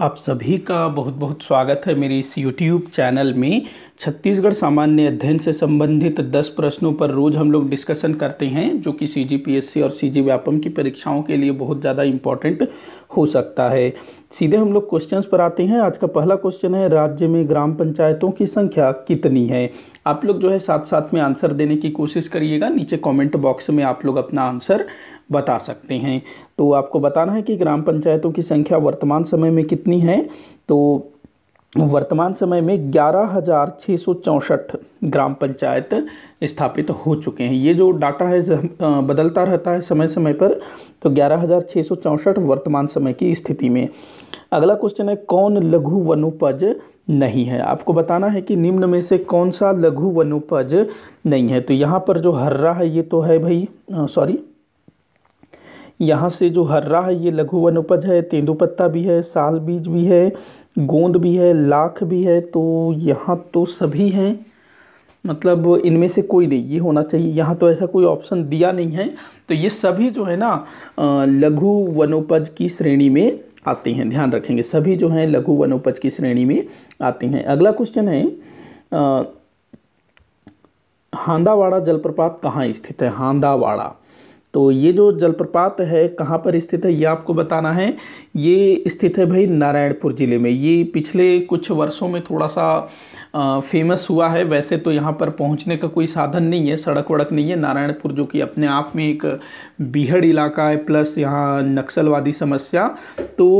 आप सभी का बहुत बहुत स्वागत है मेरे इस YouTube चैनल में छत्तीसगढ़ सामान्य अध्ययन से संबंधित 10 प्रश्नों पर रोज़ हम लोग डिस्कशन करते हैं जो कि सी जी पी एस सी और सी जी व्यापम की परीक्षाओं के लिए बहुत ज़्यादा इम्पॉर्टेंट हो सकता है सीधे हम लोग क्वेश्चंस पर आते हैं आज का पहला क्वेश्चन है राज्य में ग्राम पंचायतों की संख्या कितनी है आप लोग जो है साथ साथ में आंसर देने की कोशिश करिएगा नीचे कॉमेंट बॉक्स में आप लोग अपना आंसर बता सकते हैं तो आपको बताना है कि ग्राम पंचायतों की संख्या वर्तमान समय में कितनी है तो वर्तमान समय में ग्यारह हज़ार छः सौ चौंसठ ग्राम पंचायत स्थापित हो चुके हैं ये जो डाटा है बदलता रहता है समय समय पर तो ग्यारह हज़ार छः सौ चौंसठ वर्तमान समय की स्थिति में अगला क्वेश्चन है कौन लघु वनोपज नहीं है आपको बताना है कि निम्न में से कौन सा लघु वनोपज नहीं है तो यहाँ पर जो हर्रा है ये तो है भाई सॉरी यहाँ से जो हर्रा है ये लघु वनोपज है तेंदुपत्ता भी है साल बीज भी है गोंद भी है लाख भी है तो यहाँ तो सभी हैं मतलब इनमें से कोई नहीं ये होना चाहिए यहाँ तो ऐसा कोई ऑप्शन दिया नहीं है तो ये सभी जो है ना लघु वनोपज की श्रेणी में आते हैं ध्यान रखेंगे सभी जो हैं लघु वनोपज की श्रेणी में आते हैं अगला क्वेश्चन है हांदावाड़ा जलप्रपात कहाँ स्थित है हांदावाड़ा तो ये जो जलप्रपात है कहाँ पर स्थित है ये आपको बताना है ये स्थित है भाई नारायणपुर ज़िले में ये पिछले कुछ वर्षों में थोड़ा सा फेमस हुआ है वैसे तो यहाँ पर पहुँचने का कोई साधन नहीं है सड़क वड़क नहीं है नारायणपुर जो कि अपने आप में एक बीहड़ इलाका है प्लस यहाँ नक्सलवादी समस्या तो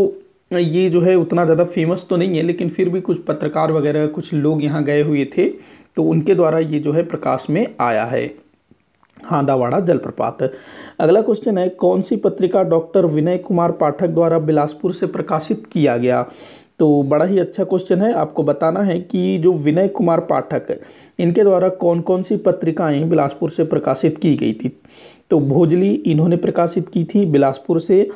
ये जो है उतना ज़्यादा फेमस तो नहीं है लेकिन फिर भी कुछ पत्रकार वगैरह कुछ लोग यहाँ गए हुए थे तो उनके द्वारा ये जो है प्रकाश में आया है हांदावाड़ा जलप्रपात अगला क्वेश्चन है कौन सी पत्रिका डॉक्टर विनय कुमार पाठक द्वारा बिलासपुर से प्रकाशित किया गया तो बड़ा ही अच्छा क्वेश्चन है आपको बताना है कि जो विनय कुमार पाठक इनके द्वारा कौन कौन सी पत्रिकाएं बिलासपुर से प्रकाशित की गई थी तो भोजली इन्होंने प्रकाशित की थी बिलासपुर से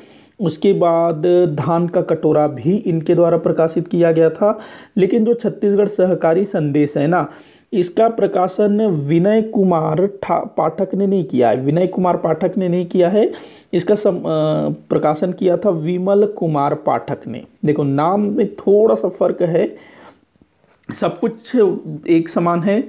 उसके बाद धान का कटोरा भी इनके द्वारा प्रकाशित किया गया था लेकिन जो छत्तीसगढ़ सहकारी संदेश है ना इसका प्रकाशन विनय कुमार पाठक ने नहीं किया है विनय कुमार पाठक ने नहीं किया है इसका सम, आ, प्रकाशन किया था विमल कुमार पाठक ने देखो नाम में थोड़ा सा फर्क है सब कुछ एक समान है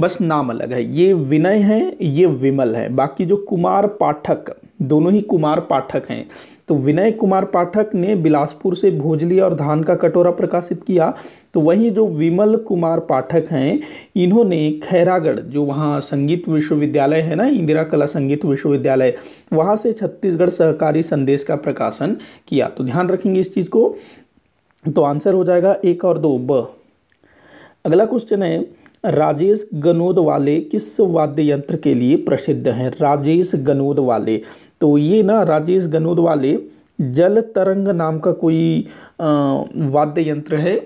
बस नाम अलग है ये विनय है ये विमल है बाकी जो कुमार पाठक दोनों ही कुमार पाठक हैं तो विनय कुमार पाठक ने बिलासपुर से भोजली और धान का कटोरा प्रकाशित किया तो वहीं जो विमल कुमार पाठक हैं इन्होंने खैरागढ़ जो वहाँ संगीत विश्वविद्यालय है ना इंदिरा कला संगीत विश्वविद्यालय वहाँ से छत्तीसगढ़ सहकारी संदेश का प्रकाशन किया तो ध्यान रखेंगे इस चीज़ को तो आंसर हो जाएगा एक और दो ब अगला क्वेश्चन है राजेश गनोद वाले किस वाद्य यंत्र के लिए प्रसिद्ध हैं राजेश गनोद वाले तो ये ना राजेश गनोद वाले जल तरंग नाम का कोई वाद्य यंत्र है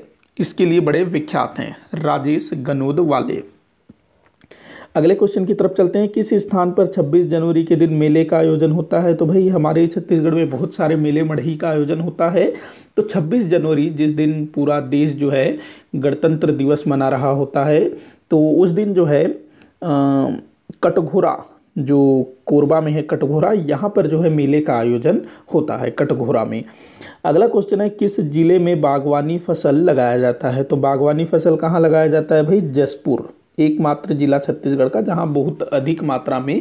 इसके लिए बड़े विख्यात हैं राजेश गनोद वाले अगले क्वेश्चन की तरफ चलते हैं किस स्थान पर 26 जनवरी के दिन मेले का आयोजन होता है तो भाई हमारे छत्तीसगढ़ में बहुत सारे मेले मढ़ी का आयोजन होता है तो 26 जनवरी जिस दिन पूरा देश जो है गणतंत्र दिवस मना रहा होता है तो उस दिन जो है कटघोरा जो कोरबा में है कटघोरा यहाँ पर जो है मेले का आयोजन होता है कटघोरा में अगला क्वेश्चन है किस ज़िले में बागवानी फसल लगाया जाता है तो बागवानी फसल कहाँ लगाया जाता है भाई जसपुर एकमात्र जिला छत्तीसगढ़ का जहां बहुत अधिक मात्रा में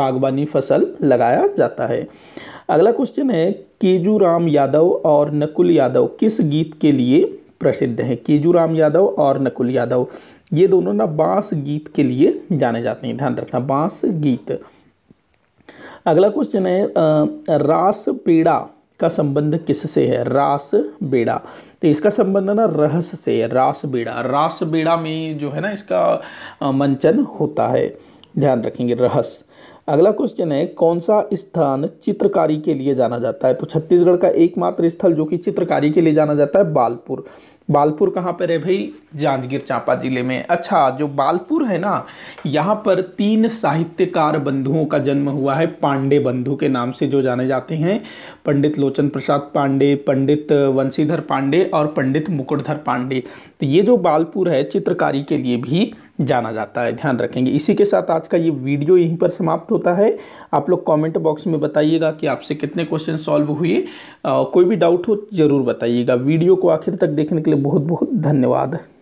बागवानी फसल लगाया जाता है अगला क्वेश्चन है केजू राम यादव और नकुल यादव किस गीत के लिए प्रसिद्ध हैं केजूराम यादव और नकुल यादव ये दोनों ना बांस गीत के लिए जाने जाते हैं ध्यान रखना बांस गीत अगला क्वेश्चन है रास पीड़ा का संबंध किससे है रास बेड़ा तो इसका संबंध ना रहस से रास बेड़ा रास बेड़ा में जो है ना इसका मंचन होता है ध्यान रखेंगे रहस अगला क्वेश्चन है कौन सा स्थान चित्रकारी के लिए जाना जाता है तो छत्तीसगढ़ का एकमात्र स्थल जो कि चित्रकारी के लिए जाना जाता है बालपुर बालपुर कहाँ पर है भाई जांजगीर चांपा ज़िले में अच्छा जो बालपुर है ना यहाँ पर तीन साहित्यकार बंधुओं का जन्म हुआ है पांडे बंधु के नाम से जो जाने जाते हैं पंडित लोचन प्रसाद पांडे पंडित वंशीधर पांडे और पंडित मुकुटधर पांडे तो ये जो बालपुर है चित्रकारी के लिए भी जाना जाता है ध्यान रखेंगे इसी के साथ आज का ये वीडियो यहीं पर समाप्त होता है आप लोग कमेंट बॉक्स में बताइएगा कि आपसे कितने क्वेश्चन सॉल्व हुए कोई भी डाउट हो ज़रूर बताइएगा वीडियो को आखिर तक देखने के लिए बहुत बहुत धन्यवाद